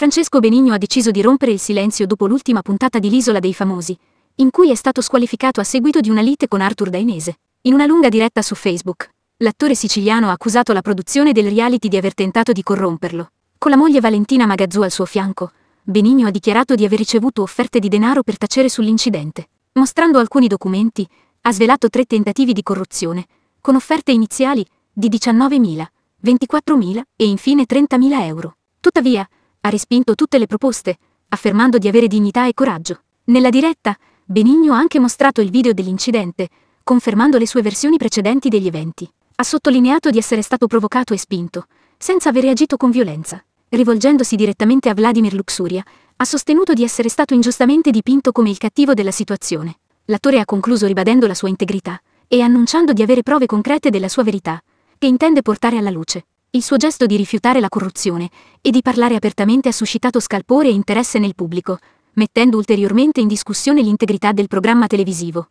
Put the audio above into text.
Francesco Benigno ha deciso di rompere il silenzio dopo l'ultima puntata di L'Isola dei Famosi, in cui è stato squalificato a seguito di una lite con Arthur Dainese. In una lunga diretta su Facebook, l'attore siciliano ha accusato la produzione del reality di aver tentato di corromperlo. Con la moglie Valentina Magazzù al suo fianco, Benigno ha dichiarato di aver ricevuto offerte di denaro per tacere sull'incidente. Mostrando alcuni documenti, ha svelato tre tentativi di corruzione, con offerte iniziali di 19.000, 24.000 e infine 30.000 euro. Tuttavia, ha respinto tutte le proposte, affermando di avere dignità e coraggio. Nella diretta, Benigno ha anche mostrato il video dell'incidente, confermando le sue versioni precedenti degli eventi. Ha sottolineato di essere stato provocato e spinto, senza aver reagito con violenza. Rivolgendosi direttamente a Vladimir Luxuria, ha sostenuto di essere stato ingiustamente dipinto come il cattivo della situazione. L'attore ha concluso ribadendo la sua integrità e annunciando di avere prove concrete della sua verità, che intende portare alla luce. Il suo gesto di rifiutare la corruzione e di parlare apertamente ha suscitato scalpore e interesse nel pubblico, mettendo ulteriormente in discussione l'integrità del programma televisivo.